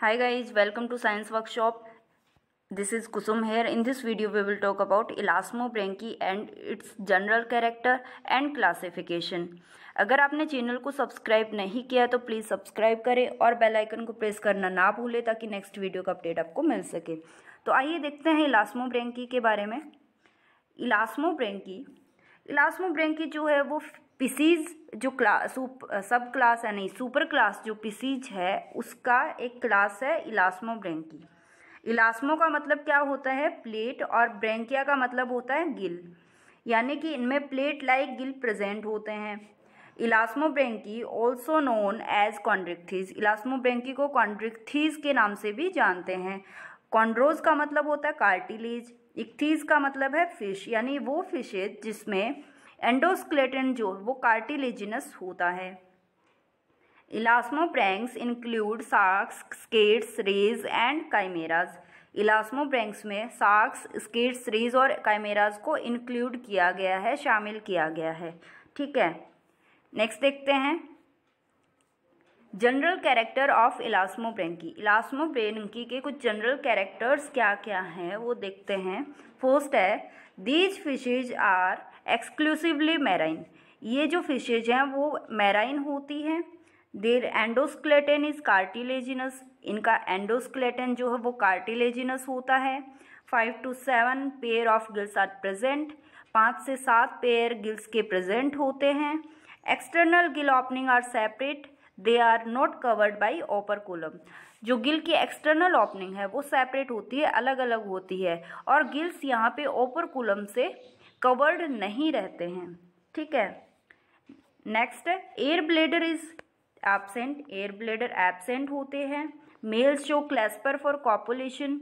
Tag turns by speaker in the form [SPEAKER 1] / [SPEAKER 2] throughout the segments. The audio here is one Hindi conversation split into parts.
[SPEAKER 1] hi guys welcome to science workshop this is Kusum here in this video we will talk about elasmobranchii and its general character and classification अगर आपने चैनल को सब्सक्राइब नहीं किया तो प्लीज़ सब्सक्राइब करें और बेल आइकन को प्रेस करना ना भूलें ताकि नेक्स्ट वीडियो का अपडेट आपको मिल सके तो आइए देखते हैं इलास्मो ब्रेंकी के बारे में इलास्मो ब्रेंकी इलास्मो ब्रेंकी जो है वो पिसीज जो क्लास सब क्लास है नहीं सुपर क्लास जो पिसीज है उसका एक क्लास है इलास्मो ब्रेंकी इलास्मो का मतलब क्या होता है प्लेट और ब्रेंकिया का मतलब होता है गिल यानी कि इनमें प्लेट लाइक गिल प्रेजेंट होते हैं elasmobranchii also known as chondrichthyes elasmobranchii को कॉन्ड्रिक्थीज के नाम से भी जानते हैं कॉन्ड्रोज का मतलब होता है कार्टिलेज इक्थीज का मतलब है फिश यानी वो फिशेज जिसमें एंडोस्केलेटन जो वो कार्टिलेजिनस होता है elasmobranchs include sharks skates rays and chimaeras elasmobranchs में साक्स स्केट्स रेज और काइमेराज को इंक्लूड किया गया है शामिल किया गया है ठीक है नेक्स्ट देखते हैं general character of elasmobranchii elasmobranchii के कुछ जनरल कैरेक्टर्स क्या क्या हैं वो देखते हैं फर्स्ट है these fishes are exclusively marine ये जो फिशेज हैं वो मैराइन होती हैं देर एंडोस्क्लेटन इज कार्टिलेजिनस इनका एंडोस्क्लेटन जो है वो कार्टिलेजिनस होता है five to seven pair of gills are present पाँच से सात पेयर गिल्स के प्रेजेंट होते हैं external gill opening are separate they are not covered by operculum जो गिल की एक्सटर्नल ओपनिंग है वो सेपरेट होती है अलग अलग होती है और गिल्स यहाँ पे ओपर कोलम से कवर्ड नहीं रहते हैं ठीक है next air bladder is absent air bladder absent होते हैं male show clasper for copulation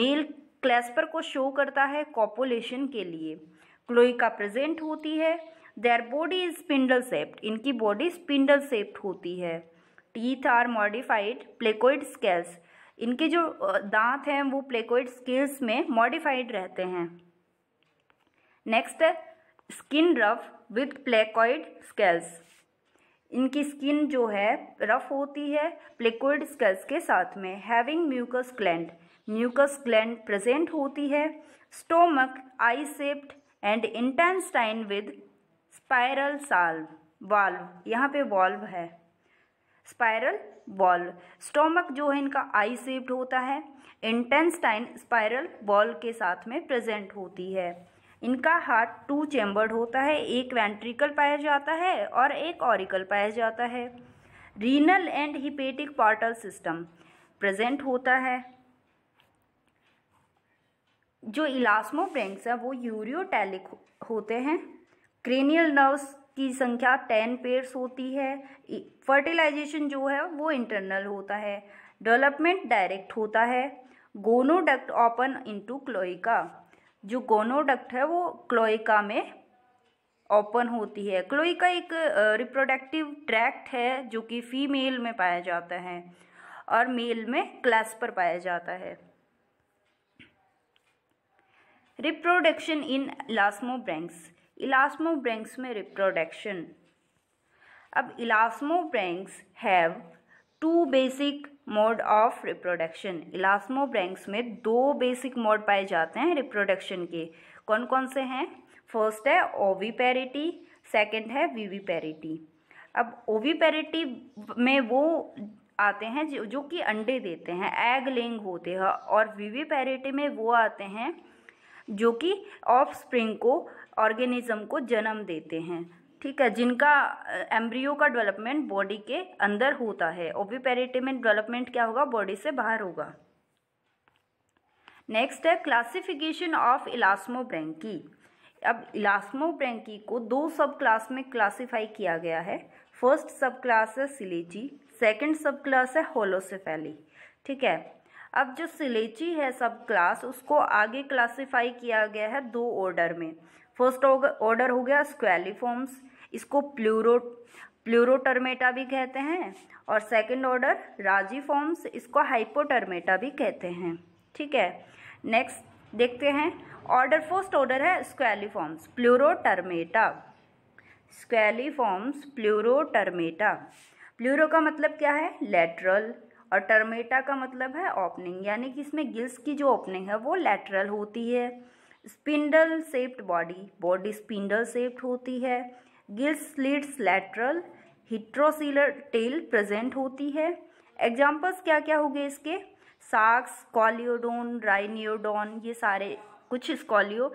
[SPEAKER 1] male clasper को शो करता है कॉपुलेशन के लिए क्लोइका प्रेजेंट होती है their body is spindle shaped इनकी बॉडी स्पिंडल सेप्ट होती है teeth are modified placoid scales इनके जो दांत हैं वो प्लेकोइड स्केल्स में मॉडिफाइड रहते हैं next skin rough with placoid scales इनकी स्किन जो है रफ होती है प्लेकोइड स्केल्स के साथ में having mucus gland mucus gland present होती है stomach I shaped and intestine with spiral salve valve यहाँ पे वॉल्व है स्पायरल वॉल्व स्टोमक जो है इनका आई सेप्ड होता है इंटेंस्टाइन स्पायरल वॉल्व के साथ में प्रेजेंट होती है इनका हार्ट टू चैम्बर्ड होता है एक वेंट्रिकल पाया जाता है और एक ऑरिकल पाया जाता है renal and hepatic portal system present होता है जो इलास्मोब्रेंक्स हैं वो यूरियोटैलिक होते हैं क्रेनियल नर्व्स की संख्या टेन पेयर्स होती है फर्टिलाइजेशन जो है वो इंटरनल होता है डेवलपमेंट डायरेक्ट होता है गोनोडक्ट ओपन इनटू क्लोइका जो गोनोडक्ट है वो क्लोइका में ओपन होती है क्लोइका एक रिप्रोडक्टिव ट्रैक्ट है जो कि फीमेल में पाया जाता है और मेल में क्लास पर पाया जाता है रिप्रोडक्शन इन इलास्मोब्रैंक्स इलास्मोब्रैंक्स में रिप्रोडक्शन अब elasmobranchs have two basic mode of reproduction elasmobranchs में दो बेसिक मोड पाए जाते हैं रिप्रोडक्शन के कौन कौन से हैं फर्स्ट है ओवीपेरिटी सेकंड है वीवीपेरिटी अब ओवीपेरिटी में वो आते हैं जो जो कि अंडे देते हैं एग लेंग होते हैं और वीवीपेरिटी में वो आते हैं जो कि ऑफ स्प्रिंग को ऑर्गेनिज्म को जन्म देते हैं ठीक है जिनका एम्ब्रियो का डेवलपमेंट बॉडी के अंदर होता है ओवीपेरिटी में डेवलपमेंट क्या होगा बॉडी से बाहर होगा नेक्स्ट है क्लासिफिकेशन ऑफ इलास्मोब्रैंकी अब इलास्मोब्रेंकी को दो सब क्लास में क्लासिफाई किया गया है फर्स्ट सब क्लास है सिलेची सेकंड सब क्लास है होलोसेफेली ठीक है अब जो सिलेची है सब क्लास उसको आगे क्लासिफाई किया गया है दो ऑर्डर में फर्स्ट ऑर्डर हो गया स्क्वेलीफॉर्म्स इसको प्लूरो प्लूरोटर्मेटा भी कहते हैं और सेकंड ऑर्डर राजीफॉर्म्स इसको हाइपोटर्मेटा भी कहते हैं ठीक है नेक्स्ट देखते हैं ऑर्डर फर्स्ट ऑर्डर है स्क्वेलीफॉर्म्स प्लूरोटर्मेटा स्क्वेलीफॉर्म्स प्लूरोटर्मेटा प्लूरो का मतलब क्या है लेटरल और टर्मेटा का मतलब है ओपनिंग यानी कि इसमें गिल्स की जो ओपनिंग है वो लेटरल होती है spindle shaped body body spindle shaped होती है gills leads lateral heterocercal tail present होती है एग्जाम्पल्स क्या क्या हो गए इसके साक्स कॉलियोडोन राइनियोडोन ये सारे कुछ स्कॉलियो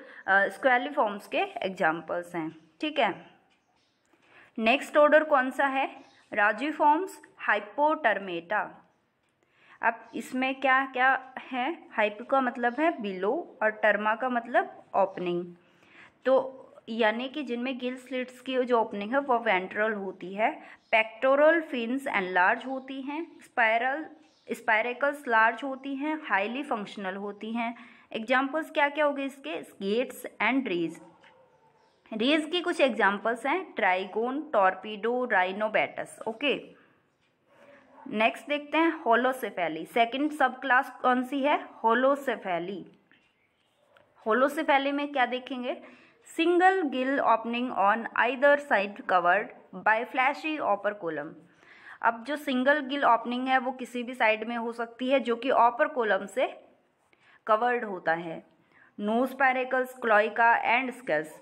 [SPEAKER 1] स्क्वेलीफॉर्म्स के एग्जाम्पल्स हैं ठीक है नेक्स्ट ऑर्डर कौन सा है राजीफॉर्म्स हाइपोटर्मेटा अब इसमें क्या क्या है हाइप का मतलब है बिलो और टर्मा का मतलब ओपनिंग तो यानी कि जिनमें गिल स्लिट्स की जो ओपनिंग है वो वेंट्रल होती है पेक्टोरल फिन्स एंड लार्ज होती हैं स्पायरल स्पायरेकल्स लार्ज होती हैं हाईली फंक्शनल होती हैं एग्जाम्पल्स क्या क्या होगी इसके स्केट्स एंड रेज रेज की कुछ एग्जाम्पल्स हैं trygon torpedo rhinobatos okay next देखते हैं होलोसेफेली सेकंड सब क्लास कौन सी है होलोसेफेली होलोसेफेली में क्या देखेंगे single gill opening on either side covered by fleshy operculum अब जो सिंगल गिल ओपनिंग है वो किसी भी साइड में हो सकती है जो कि ऑपर कोलम से कवर्ड होता है no spiracles cloaca and scales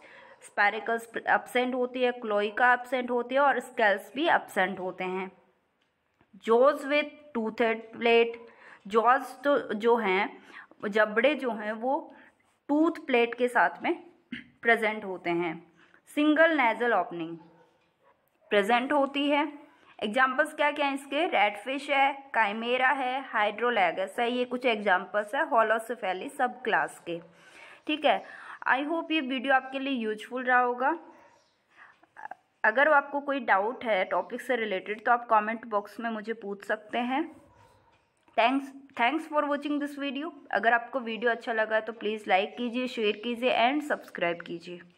[SPEAKER 1] spiracles absent होती है क्लोइका अपसेंट होती है और स्केल्स भी अपसेंट होते हैं jaws with third plate jaws तो जो हैं जबड़े जो हैं वो टूथ प्लेट के साथ में प्रेजेंट होते हैं सिंगल नेजल ओपनिंग प्रेजेंट होती है एग्जाम्पल्स क्या क्या हैं इसके रेड फिश है काइमेरा है हाइड्रोलैगस है ये कुछ एग्जाम्पल्स है हॉलोसफेली सब क्लास के ठीक है आई होप ये वीडियो आपके लिए यूजफुल रहा होगा अगर आपको कोई डाउट है टॉपिक से रिलेटेड तो आप कमेंट बॉक्स में मुझे पूछ सकते हैं thanks thanks for watching this video अगर आपको वीडियो अच्छा लगा तो प्लीज़ लाइक कीजिए शेयर कीजिए एंड सब्सक्राइब कीजिए